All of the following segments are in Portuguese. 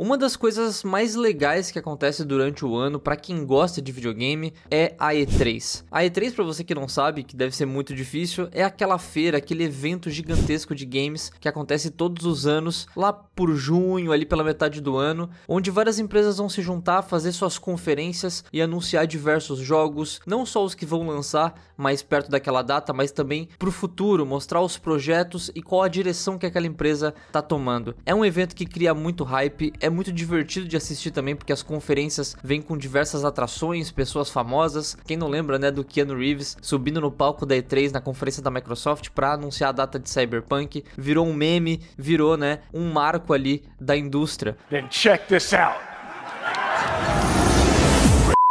Uma das coisas mais legais que acontece durante o ano para quem gosta de videogame é a E3. A E3, para você que não sabe, que deve ser muito difícil, é aquela feira, aquele evento gigantesco de games que acontece todos os anos, lá por junho, ali pela metade do ano, onde várias empresas vão se juntar, fazer suas conferências e anunciar diversos jogos, não só os que vão lançar mais perto daquela data, mas também para o futuro, mostrar os projetos e qual a direção que aquela empresa está tomando. É um evento que cria muito hype, é é muito divertido de assistir também, porque as conferências vêm com diversas atrações, pessoas famosas. Quem não lembra, né, do Keanu Reeves subindo no palco da E3 na conferência da Microsoft para anunciar a data de Cyberpunk, virou um meme, virou, né, um marco ali da indústria. Then check this out.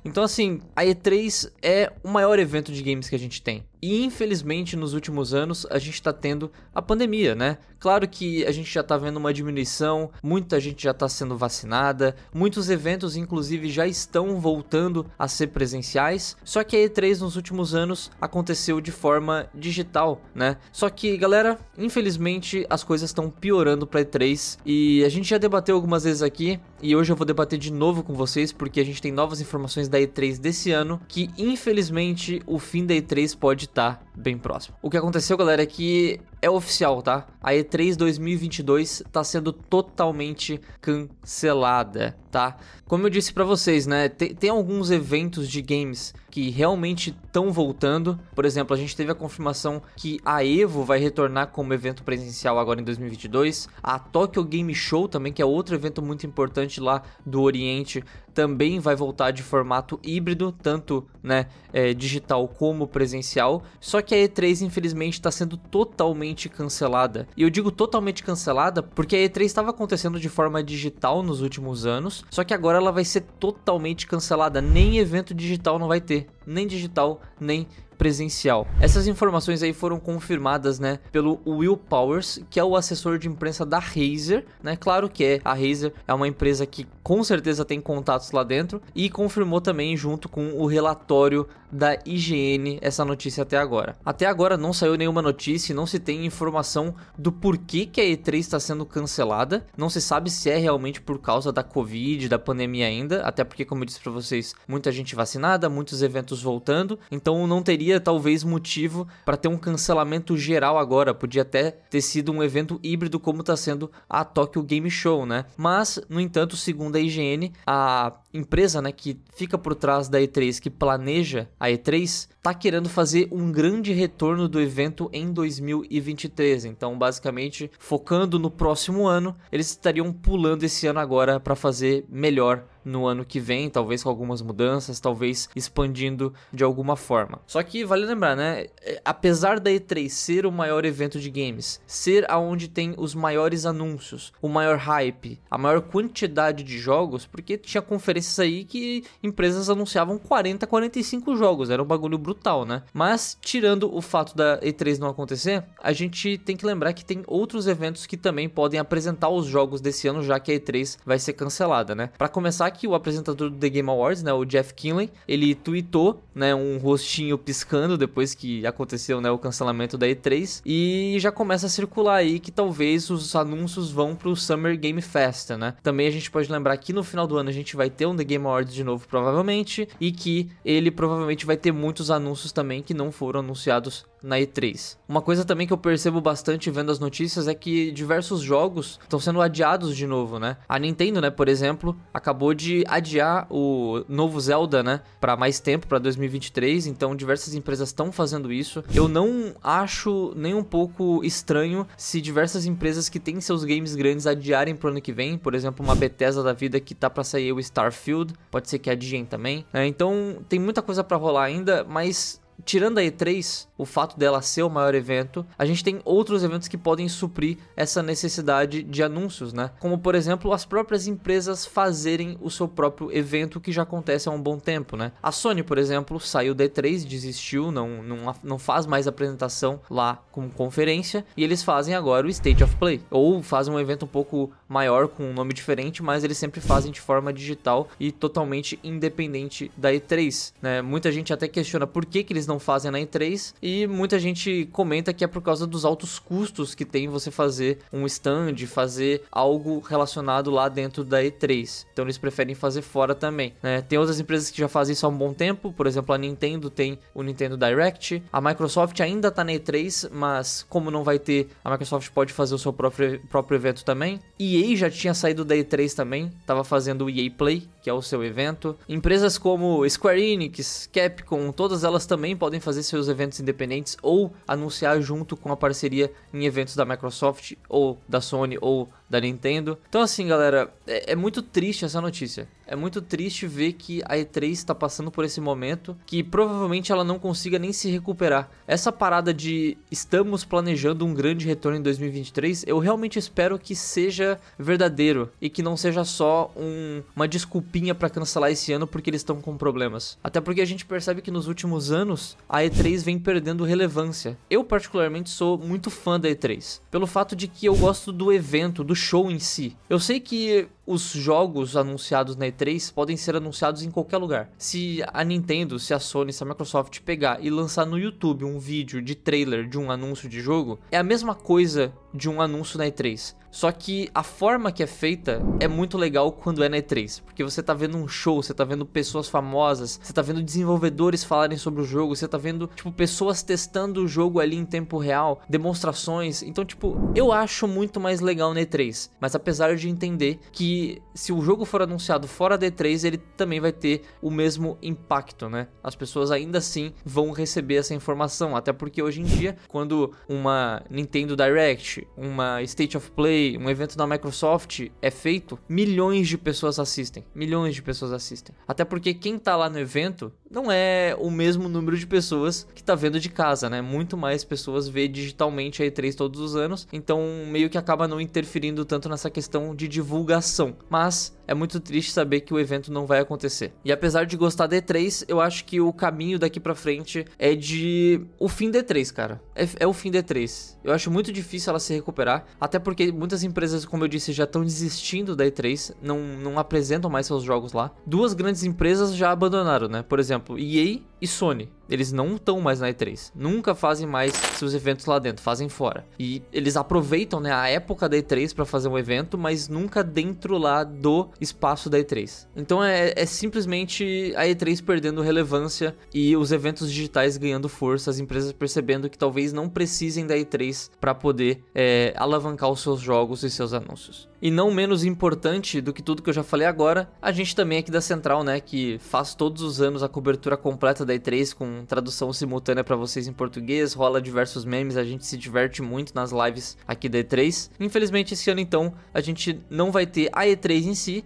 Então, assim, a E3 é o maior evento de games que a gente tem. E infelizmente nos últimos anos a gente está tendo a pandemia, né? Claro que a gente já está vendo uma diminuição, muita gente já está sendo vacinada, muitos eventos inclusive já estão voltando a ser presenciais. Só que a E3 nos últimos anos aconteceu de forma digital, né? Só que galera, infelizmente as coisas estão piorando para E3 e a gente já debateu algumas vezes aqui e hoje eu vou debater de novo com vocês porque a gente tem novas informações da E3 desse ano que infelizmente o fim da E3 pode está bem próximo. O que aconteceu, galera, é que é oficial, tá? A E3 2022 tá sendo totalmente cancelada, tá? Como eu disse para vocês, né? Tem, tem, alguns eventos de games que realmente estão voltando. Por exemplo, a gente teve a confirmação que a Evo vai retornar como evento presencial agora em 2022. A Tokyo Game Show também, que é outro evento muito importante lá do Oriente, também vai voltar de formato híbrido, tanto né, é, digital como presencial. Só que a E3, infelizmente, está sendo totalmente totalmente cancelada. E eu digo totalmente cancelada porque a E3 estava acontecendo de forma digital nos últimos anos, só que agora ela vai ser totalmente cancelada, nem evento digital não vai ter nem digital, nem presencial. Essas informações aí foram confirmadas, né, pelo Will Powers, que é o assessor de imprensa da Razer, né? Claro que é, a Razer é uma empresa que com certeza tem contatos lá dentro e confirmou também junto com o relatório da IGN essa notícia até agora. Até agora não saiu nenhuma notícia, não se tem informação do porquê que a E3 está sendo cancelada. Não se sabe se é realmente por causa da Covid, da pandemia ainda, até porque como eu disse para vocês, muita gente vacinada, muitos eventos voltando, então não teria talvez motivo para ter um cancelamento geral agora, podia até ter sido um evento híbrido como está sendo a Tokyo Game Show, né? Mas, no entanto, segundo a IGN, a empresa, né, que fica por trás da E3, que planeja a E3, tá querendo fazer um grande retorno do evento em 2023. Então, basicamente, focando no próximo ano, eles estariam pulando esse ano agora para fazer melhor no ano que vem, talvez com algumas mudanças, talvez expandindo de alguma forma. Só que vale lembrar, né? É, apesar da E3 ser o maior evento de games, ser aonde tem os maiores anúncios, o maior hype, a maior quantidade de jogos, porque tinha conferências aí que empresas anunciavam 40, 45 jogos, era um bagulho brutal, né? Mas tirando o fato da E3 não acontecer, a gente tem que lembrar que tem outros eventos que também podem apresentar os jogos desse ano, já que a E3 vai ser cancelada, né? Para começar, que o apresentador do The Game Awards, né, o Jeff Kinley, ele tweetou, né, um rostinho piscando depois que aconteceu, né, o cancelamento da E3 e já começa a circular aí que talvez os anúncios vão pro Summer Game Fest, né? Também a gente pode lembrar que no final do ano a gente vai ter um The Game Awards de novo provavelmente e que ele provavelmente vai ter muitos anúncios também que não foram anunciados na E3. Uma coisa também que eu percebo bastante vendo as notícias é que diversos jogos estão sendo adiados de novo, né? A Nintendo, né, por exemplo, acabou de de adiar o novo Zelda, né, para mais tempo, para 2023. Então, diversas empresas estão fazendo isso. Eu não acho nem um pouco estranho se diversas empresas que têm seus games grandes adiarem pro ano que vem, por exemplo, uma Bethesda da vida que tá para sair o Starfield, pode ser que adiem também. É, então, tem muita coisa para rolar ainda, mas tirando a E3, o fato dela ser o maior evento, a gente tem outros eventos que podem suprir essa necessidade de anúncios, né? Como, por exemplo, as próprias empresas fazerem o seu próprio evento que já acontece há um bom tempo, né? A Sony, por exemplo, saiu da E3, desistiu, não, não, não faz mais apresentação lá como conferência, e eles fazem agora o State of Play, ou fazem um evento um pouco maior com um nome diferente, mas eles sempre fazem de forma digital e totalmente independente da E3, né? Muita gente até questiona por que que eles não fazem na E3 e muita gente comenta que é por causa dos altos custos que tem você fazer um stand, fazer algo relacionado lá dentro da E3. Então eles preferem fazer fora também. Né? Tem outras empresas que já fazem isso há um bom tempo, por exemplo, a Nintendo tem o Nintendo Direct, a Microsoft ainda tá na E3, mas como não vai ter, a Microsoft pode fazer o seu próprio, próprio evento também. EA já tinha saído da E3 também, tava fazendo o EA Play, que é o seu evento. Empresas como Square Enix, Capcom, todas elas também podem fazer seus eventos independentes ou anunciar junto com a parceria em eventos da Microsoft ou da Sony ou da Nintendo. Então, assim, galera, é, é, muito triste essa notícia. É muito triste ver que a E3 está passando por esse momento que provavelmente ela não consiga nem se recuperar. Essa parada de estamos planejando um grande retorno em 2023, eu realmente espero que seja verdadeiro e que não seja só um, uma desculpinha para cancelar esse ano porque eles estão com problemas. Até porque a gente percebe que nos últimos anos a E3 vem perdendo relevância. Eu, particularmente, sou muito fã da E3, pelo fato de que eu gosto do evento, do show em si. Eu sei que os jogos anunciados na E3 podem ser anunciados em qualquer lugar. Se a Nintendo, se a Sony, se a Microsoft pegar e lançar no YouTube um vídeo de trailer de um anúncio de jogo, é a mesma coisa de um anúncio na E3. Só que a forma que é feita é muito legal quando é na E3, porque você tá vendo um show, você tá vendo pessoas famosas, você tá vendo desenvolvedores falarem sobre o jogo, você tá vendo, tipo, pessoas testando o jogo ali em tempo real, demonstrações. Então, tipo, eu acho muito mais legal na E3, mas apesar de entender que se o jogo for anunciado fora da E3, ele também vai ter o mesmo impacto, né? As pessoas ainda assim vão receber essa informação, até porque hoje em dia, quando uma Nintendo Direct, uma State of Play, um evento da Microsoft é feito, milhões de pessoas assistem, milhões de pessoas assistem. Até porque quem tá lá no evento não é o mesmo número de pessoas que tá vendo de casa, né? Muito mais pessoas vê digitalmente a E3 todos os anos, então meio que acaba não interferindo tanto nessa questão de divulgação mas é muito triste saber que o evento não vai acontecer. E apesar de gostar da E3, eu acho que o caminho daqui para frente é de o fim da E3, cara. É, é, o fim da E3. Eu acho muito difícil ela se recuperar, até porque muitas empresas, como eu disse, já estão desistindo da E3, não, não apresentam mais seus jogos lá. Duas grandes empresas já abandonaram, né? Por exemplo, EA e Sony. Eles não estão mais na E3. Nunca fazem mais seus eventos lá dentro, fazem fora. E eles aproveitam né, a época da E3 para fazer um evento, mas nunca dentro lá do espaço da E3. Então é, é simplesmente a E3 perdendo relevância e os eventos digitais ganhando força, as empresas percebendo que talvez não precisem da E3 para poder é, alavancar os seus jogos e seus anúncios. E não menos importante do que tudo que eu já falei agora, a gente também aqui da Central, né, que faz todos os anos a cobertura completa da E3 com tradução simultânea para vocês em português, rola diversos memes, a gente se diverte muito nas lives aqui da E3. Infelizmente esse ano então a gente não vai ter a E3 em si,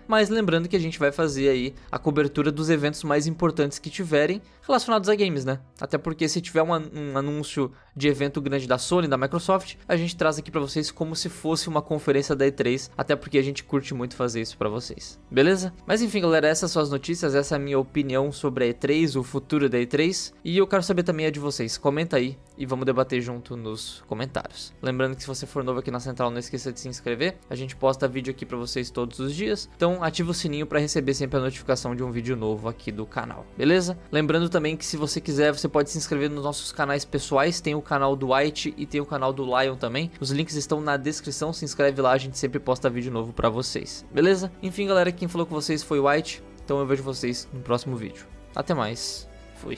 mas lembrando que a gente vai fazer aí a cobertura dos eventos mais importantes que tiverem relacionados a games, né? Até porque se tiver um, um anúncio de evento grande da Sony, da Microsoft, a gente traz aqui para vocês como se fosse uma conferência da E3, até porque a gente curte muito fazer isso para vocês. Beleza? Mas enfim, galera, essas são as notícias, essa é a minha opinião sobre a E3, o futuro da E3, e eu quero saber também a de vocês. Comenta aí e vamos debater junto nos comentários. Lembrando que se você for novo aqui na Central, não esqueça de se inscrever. A gente posta vídeo aqui para vocês todos os dias. Então, ativa o sininho para receber sempre a notificação de um vídeo novo aqui do canal, beleza? Lembrando também que se você quiser, você pode se inscrever nos nossos canais pessoais, tem o canal do White e tem o canal do Lion também. Os links estão na descrição, se inscreve lá, a gente sempre posta vídeo novo para vocês, beleza? Enfim, galera, quem falou com vocês foi o White, então eu vejo vocês no próximo vídeo. Até mais, fui.